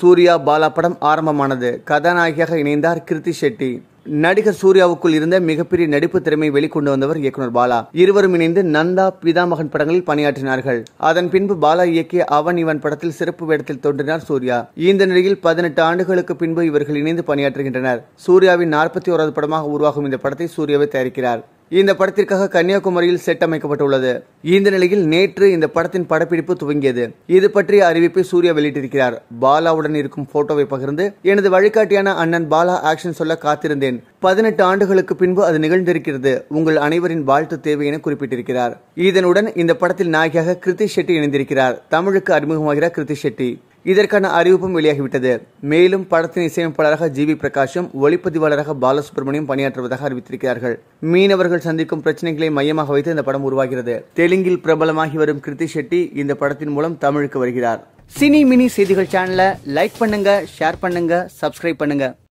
சூர்யா பாலா படம் ஆரம்பமானது கதாநாயகியாக இணைந்தார் கிருத்தி ஷெட்டி நடிகர் சூர்யாவுக்குள் இருந்த மிகப்பெரிய நடிப்பு திறமை வெளிக்கொண்டு வந்தவர் இயக்குனர் பாலா இருவரும் இணைந்து நந்தா பிதாமகன் படங்களில் பணியாற்றினார்கள் அதன் பின்பு பாலா இயக்கிய அவன் இவன் படத்தில் சிறப்பு வேடத்தில் தோன்றினார் சூர்யா இந்த நிலையில் பதினெட்டு ஆண்டுகளுக்கு பின்பு இவர்கள் இணைந்து பணியாற்றுகின்றனர் சூர்யாவின் நாற்பத்தி ஓராவது படமாக உருவாகும் இந்த படத்தை சூர்யாவை தயாரிக்கிறார் இந்த படத்திற்காக கன்னியாகுமரியில் செட் அமைக்கப்பட்டுள்ளது இந்த நிலையில் நேற்று இந்த படத்தின் படப்பிடிப்பு துவங்கியது இது பற்றிய அறிவிப்பை சூர்யா வெளியிட்டிருக்கிறார் பாலாவுடன் இருக்கும் போட்டோவை பகிர்ந்து எனது வழிகாட்டியான அண்ணன் பாலா ஆக்ஷன் சொல்ல காத்திருந்தேன் பதினெட்டு ஆண்டுகளுக்கு பின்பு அது நிகழ்ந்திருக்கிறது உங்கள் அனைவரின் வாழ்த்து தேவை என குறிப்பிட்டிருக்கிறார் இதனுடன் இந்த படத்தில் நாயகியாக கிருத்தி ஷெட்டி இணைந்திருக்கிறார் தமிழுக்கு அறிமுகமாகிறார் கிருத்தி ஷெட்டி இதற்கான அறிவிப்பும் வெளியாகிவிட்டது மேலும் படத்தின் இசையமைப்பாளராக ஜி வி பிரகாஷும் ஒளிப்பதிவாளராக பாலசுப்ரமணியம் பணியாற்றுவதாக அறிவித்திருக்கிறார்கள் மீனவர்கள் சந்திக்கும் பிரச்சனைகளை மையமாக வைத்து இந்த படம் உருவாகிறது தெலுங்கில் பிரபலமாகி வரும் கிருத்தி ஷெட்டி இந்த படத்தின் மூலம் தமிழுக்கு வருகிறார் சினி மினி செய்திகள் சேனலை லைக் பண்ணுங்க ஷேர் பண்ணுங்க சப்ஸ்கிரைப் பண்ணுங்க